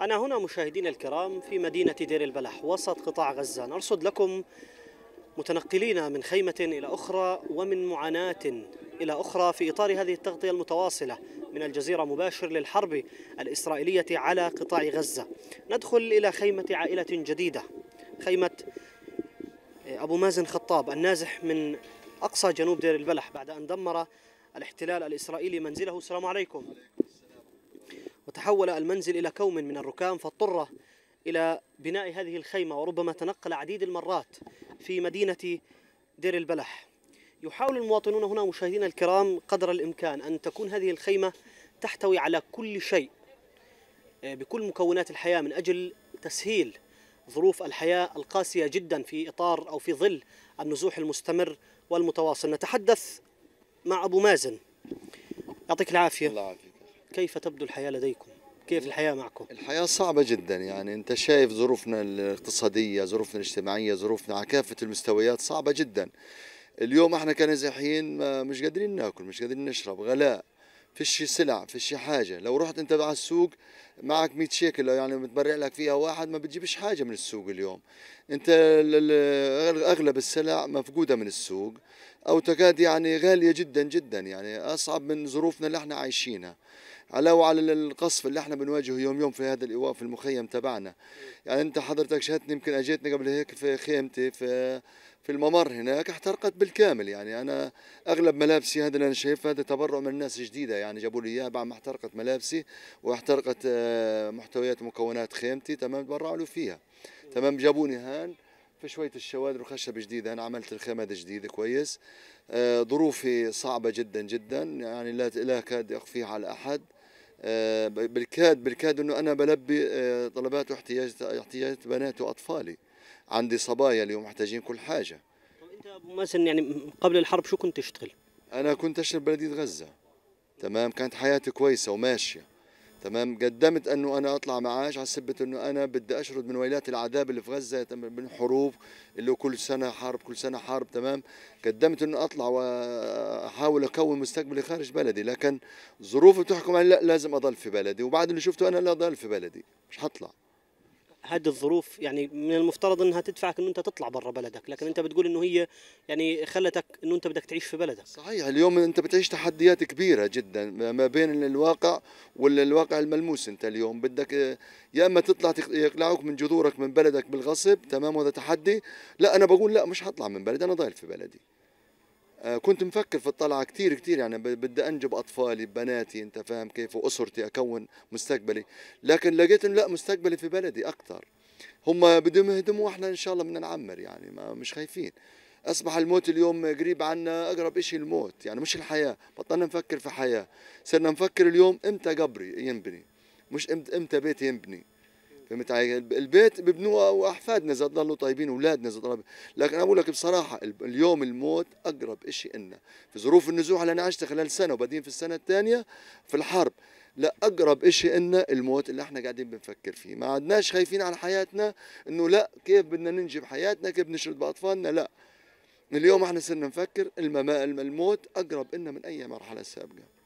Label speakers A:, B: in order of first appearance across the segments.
A: أنا هنا مشاهدين الكرام في مدينة دير البلح وسط قطاع غزة نرصد لكم متنقلين من خيمة إلى أخرى ومن معاناة إلى أخرى في إطار هذه التغطية المتواصلة من الجزيرة مباشر للحرب الإسرائيلية على قطاع غزة ندخل إلى خيمة عائلة جديدة خيمة أبو مازن خطاب النازح من أقصى جنوب دير البلح بعد أن دمر الاحتلال الإسرائيلي منزله السلام عليكم وتحول المنزل إلى كوم من الركام فاضطر إلى بناء هذه الخيمة وربما تنقل عديد المرات في مدينة دير البلح يحاول المواطنون هنا مشاهدينا الكرام قدر الإمكان أن تكون هذه الخيمة تحتوي على كل شيء آه، بكل مكونات الحياة من أجل تسهيل ظروف الحياة القاسية جدا في إطار أو في ظل النزوح المستمر والمتواصل نتحدث مع أبو مازن يعطيك العافية الله عافية. كيف تبدو الحياة لديكم؟ كيف الحياة معكم؟
B: الحياة صعبة جدا يعني أنت شايف ظروفنا الاقتصادية ظروفنا الاجتماعية ظروفنا على كافة المستويات صعبة جدا اليوم احنا كنازحين مش قادرين ناكل مش قادرين نشرب غلاء فيش سلع فيش حاجه لو رحت انت على السوق معك 100 شيكل يعني متبرع لك فيها واحد ما بتجيبش حاجه من السوق اليوم انت اغلب السلع مفقوده من السوق او تكاد يعني غاليه جدا جدا يعني اصعب من ظروفنا اللي احنا عايشينها علاوه على القصف اللي احنا بنواجهه يوم يوم في هذا الايواء في المخيم تبعنا يعني انت حضرتك شهدتني يمكن اجيتني قبل هيك في خيمتي في في الممر هناك احترقت بالكامل يعني انا اغلب ملابسي هذا اللي انا شايفه هذا تبرع من الناس جديده يعني جابوا لي اياها بعد ما احترقت ملابسي واحترقت آه، محتويات ومكونات خيمتي تمام تبرعوا لي فيها تمام جابوني هان في شويه الشوادر وخشب جديده انا عملت الخيمه هذا جديد كويس آه، ظروفي صعبه جدا جدا يعني لا لا اكاد اخفيها على احد آه، بالكاد بالكاد انه انا بلبي طلبات واحتياجات احتياجات بنات واطفالي عندي صبايا اليوم محتاجين كل حاجه
A: انت ابو ماسن يعني قبل الحرب شو كنت تشتغل
B: انا كنت اشتغل بلديه غزه تمام كانت حياتي كويسه وماشيه تمام قدمت انه انا اطلع معاش على سبه انه انا بدي اشرد من ويلات العذاب اللي في غزه من حروب اللي كل سنه حرب كل سنه حرب تمام قدمت انه اطلع واحاول اكون مستقبلي خارج بلدي لكن ظروفي بتحكم لا لازم اضل في بلدي وبعد اللي شفته انا لا اضل في بلدي مش حطلع
A: هذه الظروف يعني من المفترض انها تدفعك انه انت تطلع برا بلدك لكن انت بتقول انه هي يعني خلتك انه انت بدك تعيش في بلدك صحيح
B: اليوم انت بتعيش تحديات كبيره جدا ما بين الواقع والواقع الملموس انت اليوم بدك يا اما تطلع يقلعوك من جذورك من بلدك بالغصب تمام وهذا تحدي لا انا بقول لا مش حطلع من بلدي انا ضايل في بلدي آه، كنت مفكر في الطلعه كثير كثير يعني بدي انجب اطفالي بناتي انت فاهم كيف واسرتي اكون مستقبلي لكن لقيت انه لا مستقبلي في بلدي اكثر هم بدهم يهدموا احنا ان شاء الله بدنا نعمر يعني ما مش خايفين اصبح الموت اليوم قريب عنا اقرب شيء الموت يعني مش الحياه بطلنا نفكر في حياه صرنا نفكر اليوم امتى قبري ينبني مش امتى بيتي ينبني فهمت علي؟ البيت ببنوه واحفادنا اذا ضلوا طيبين اولادنا اذا ضلوا لكن اقول لك بصراحه اليوم الموت اقرب شيء إلنا في ظروف النزوح اللي انا عشتها خلال سنه وبعدين في السنه الثانيه في الحرب لا اقرب شيء إلنا الموت اللي احنا قاعدين بنفكر فيه ما عدناش خايفين على حياتنا انه لا كيف بدنا ننجي بحياتنا كيف نشرد باطفالنا لا اليوم احنا صرنا نفكر الموت اقرب لنا من اي مرحله سابقه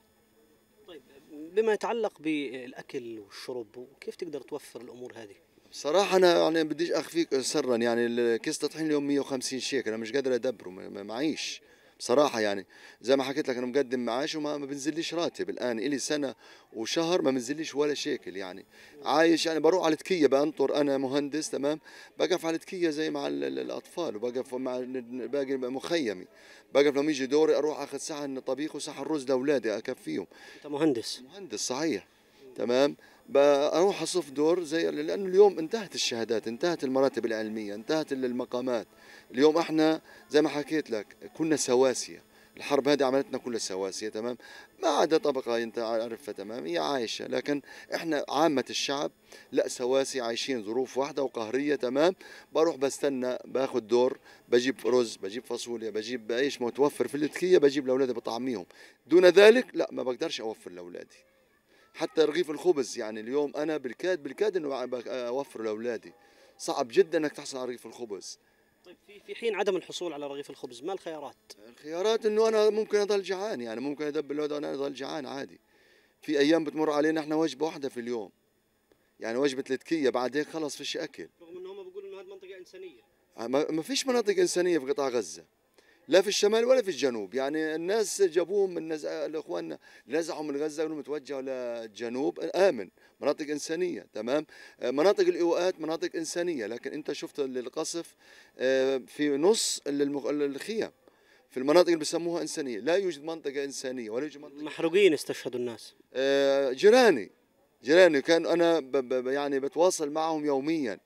A: بما يتعلق بالاكل والشرب وكيف تقدر توفر الامور هذه؟
B: صراحة أنا يعني بديش أخفيك سرا يعني كيس تطحين اليوم 150 شيكل أنا مش قادر أدبره معيش بصراحه يعني زي ما حكيت لك انا مقدم معاش وما بنزليش راتب الان الي سنه وشهر ما بنزليش ولا شيكل يعني عايش يعني بروح على تكيه بنطر انا مهندس تمام بقف على تكيه زي مع الاطفال وبقف مع باقي مخيمي بقف لما يجي دوري اروح اخذ صحن طبيخ وصحن رز لاولادي اكفيهم انت مهندس مهندس صحيح تمام بروح اصف دور زي لانه اليوم انتهت الشهادات انتهت المراتب العلميه انتهت المقامات اليوم احنا زي ما حكيت لك كنا سواسيه الحرب هذه عملتنا كلها سواسيه تمام ما عدا طبقه انت عارفها تمام هي عايشه لكن احنا عامه الشعب لا سواسي عايشين ظروف واحده وقهريه تمام بروح بستنى باخذ دور بجيب رز بجيب فاصوليا بجيب ايش متوفر في الاتكيه بجيب لاولادي بطعميهم دون ذلك لا ما بقدرش اوفر لاولادي حتى رغيف الخبز يعني اليوم انا بالكاد بالكاد انه اوفره لاولادي صعب جدا انك تحصل على رغيف الخبز
A: طيب في في حين عدم الحصول على رغيف الخبز ما الخيارات؟
B: الخيارات انه انا ممكن اضل جعان يعني ممكن ادبل الولد انا اضل جعان عادي في ايام بتمر علينا احنا وجبه واحده في اليوم يعني وجبه لتكيه بعد هيك خلص فيش اكل رغم ان هم بيقولوا انه هذه منطقه انسانيه ما فيش مناطق انسانيه في قطاع غزه لا في الشمال ولا في الجنوب يعني الناس جابوهم من نزع الاخوان نزعوا من غزه انهم متوجهوا للجنوب امن مناطق انسانيه تمام آه، مناطق الايواءات مناطق انسانيه لكن انت شفت القصف آه، في نص الخيام في المناطق اللي بسموها انسانيه لا يوجد منطقه انسانيه ولا يوجد منطقه
A: محروقين استشهدوا الناس
B: آه، جيراني جيراني كان انا يعني بتواصل معهم يوميا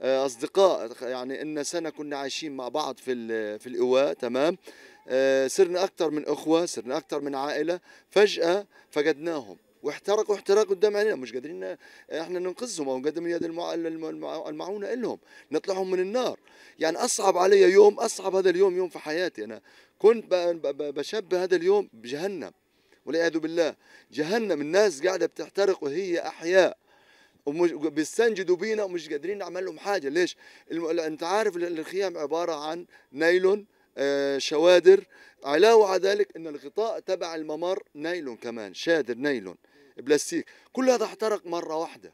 B: آه، اصدقاء يعني ان سنه كنا عايشين مع بعض في في الاواء تمام آه، صرنا اكثر من اخوه صرنا اكثر من عائله فجاه فقدناهم واحترقوا احتراق قدام عينينا مش قادرين آه، احنا ننقذهم او نقدم يد المعونه لهم نطلعهم من النار يعني اصعب علي يوم اصعب هذا اليوم يوم في حياتي انا كنت بشبه هذا اليوم بجهنم والعياذ بالله جهنم الناس قاعده بتحترق وهي احياء ومش بيستنجدوا بينا ومش قادرين نعمل لهم حاجه ليش؟ الم... انت عارف الخيام عباره عن نايلون آه شوادر علاوه على ذلك ان الغطاء تبع الممر نايلون كمان شادر نايلون بلاستيك كل هذا احترق مره واحده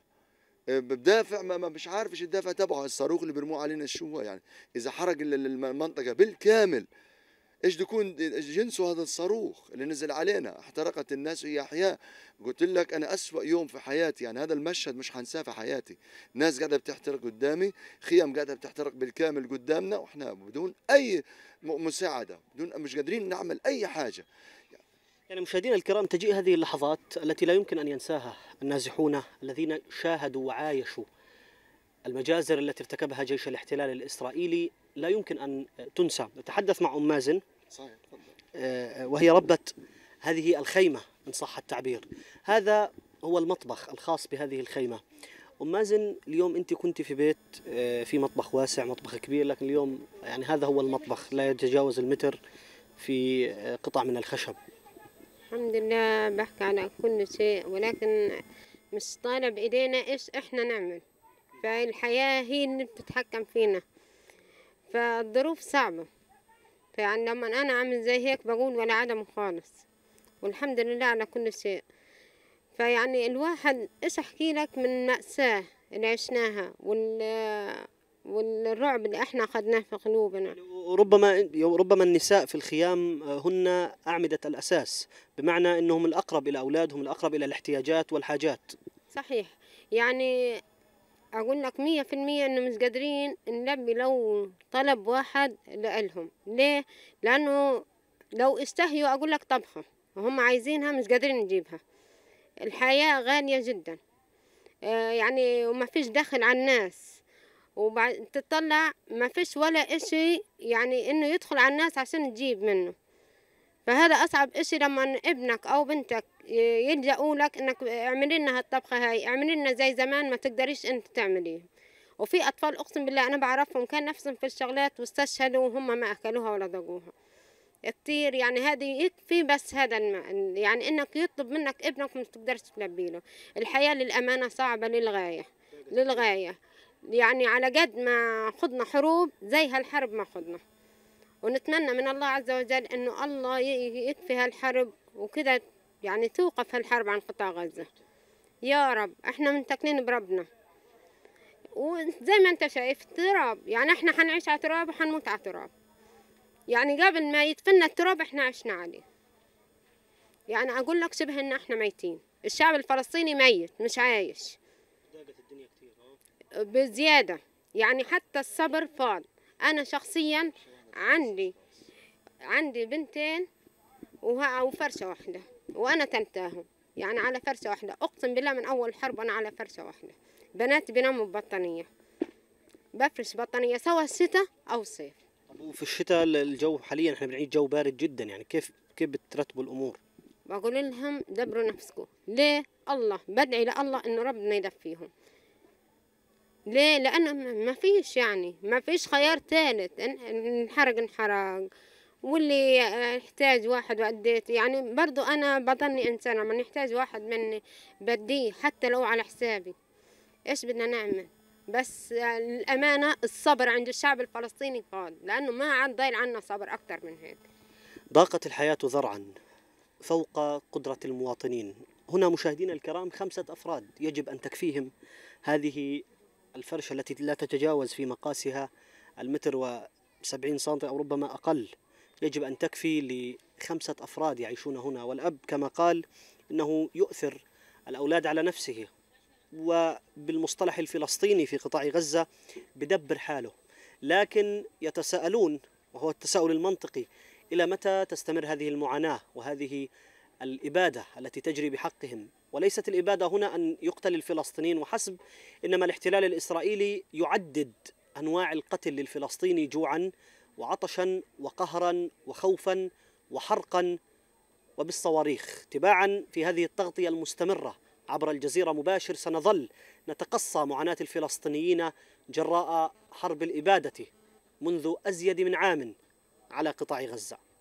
B: آه، بدافع ما مش عارف ايش الدافع تبعه الصاروخ اللي بيرموه علينا شو هو يعني اذا حرق المنطقه بالكامل ايش يكون جنسه هذا الصاروخ اللي نزل علينا احترقت الناس هي احياء قلت لك انا اسوا يوم في حياتي يعني هذا المشهد مش حنساه في حياتي ناس قاعده بتحترق قدامي خيام قاعده بتحترق بالكامل قدامنا واحنا بدون اي مساعده بدون مش قادرين نعمل اي حاجه يعني مشاهدينا
A: الكرام تجيء هذه اللحظات التي لا يمكن ان ينساها النازحون الذين شاهدوا وعايشوا المجازر التي ارتكبها جيش الاحتلال الاسرائيلي لا يمكن ان تنسى، نتحدث مع ام مازن صحيح تفضل آه، وهي ربة هذه الخيمة إن صح التعبير هذا هو المطبخ الخاص بهذه الخيمة أم مازن اليوم أنت كنت في بيت آه، في مطبخ واسع مطبخ كبير لكن اليوم يعني هذا هو المطبخ لا يتجاوز المتر في آه، قطع من الخشب
C: الحمد لله بحكي على كل شيء ولكن مش طالع بإيدينا إيش إحنا نعمل فالحياة هي اللي بتتحكم فينا فالظروف صعبة فيعني لما انا عامل زي هيك بقول ولا عدم خالص والحمد لله على كل شيء فيعني الواحد ايش احكي لك من مأساة اللي عشناها وال والرعب اللي احنا اخذناه في قلوبنا
A: ربما ربما النساء في الخيام هن اعمده الاساس بمعنى انهم الاقرب الى اولادهم الاقرب الى الاحتياجات والحاجات
C: صحيح يعني اقول لك مية في المية انه مش قادرين نلبي لو طلب واحد لإلهم ليه لانه لو استهيوا اقول لك طبخة وهم عايزينها مش قادرين نجيبها الحياة غالية جدا آه، يعني وما فيش دخل على الناس وبعد تطلع ما فيش ولا اشي يعني انه يدخل على الناس عشان تجيب منه فهذا أصعب إشي لما ابنك أو بنتك يلجأوا لك إنك اعملي لنا هالطبخة هاي اعملي لنا زي زمان ما تقدريش أنت تعمليه وفي أطفال أقسم بالله أنا بعرفهم كان نفسهم في الشغلات واستشهدوا وهم ما أكلوها ولا ذقوها كتير يعني هذه يكفي بس هذا الم... يعني انك يطلب منك ابنك ما تقدرش تلبي له الحياه للامانه صعبه للغايه للغايه يعني على قد ما خضنا حروب زي هالحرب ما خضنا ونتمنى من الله عز وجل انه الله يكفي هالحرب وكذا يعني توقف هالحرب عن قطاع غزة يا رب احنا منتكلين بربنا وزي ما انت شايف تراب يعني احنا حنعيش على تراب وحنموت على تراب يعني قبل ما يدفننا التراب احنا عشنا عليه يعني اقول لك شبه ان احنا ميتين الشعب الفلسطيني ميت مش عايش ضاقت الدنيا بزيادة يعني حتى الصبر فاض انا شخصيا عندي عندي بنتين وفرشة واحدة وأنا تنتاهم يعني على فرشة واحدة أقسم بالله من أول حرب أنا على فرشة واحدة بنات بيناموا ببطانية بفرش بطانية سواء الشتاء أو الصيف
A: وفي الشتاء الجو حاليا احنا بنعيد جو بارد جدا يعني كيف كيف بترتبوا الامور؟ بقول
C: لهم دبروا نفسكم ليه؟ الله بدعي لله انه ربنا يدفيهم ليه لانه ما فيش يعني ما فيش خيار ثالث نحرق نحرق واللي يحتاج واحد وأديت يعني برضو أنا بضلني إنسان لما نحتاج واحد مني بديه حتى لو على حسابي إيش بدنا نعمل بس الأمانة الصبر عند الشعب الفلسطيني فاض لأنه ما عاد ضايل عنا صبر أكثر من هيك
A: ضاقت الحياة ذرعا فوق قدرة المواطنين هنا مشاهدينا الكرام خمسة أفراد يجب أن تكفيهم هذه الفرشة التي لا تتجاوز في مقاسها المتر و70 سنتي أو ربما أقل يجب أن تكفي لخمسة أفراد يعيشون هنا والأب كما قال إنه يؤثر الأولاد على نفسه وبالمصطلح الفلسطيني في قطاع غزة بدبر حاله لكن يتساءلون وهو التساؤل المنطقي إلى متى تستمر هذه المعاناة وهذه الإبادة التي تجري بحقهم وليست الإبادة هنا أن يقتل الفلسطينيين وحسب إنما الاحتلال الإسرائيلي يعدد أنواع القتل للفلسطيني جوعا وعطشا وقهرا وخوفا وحرقا وبالصواريخ تباعا في هذه التغطية المستمرة عبر الجزيرة مباشر سنظل نتقصى معاناة الفلسطينيين جراء حرب الإبادة منذ أزيد من عام على قطاع غزة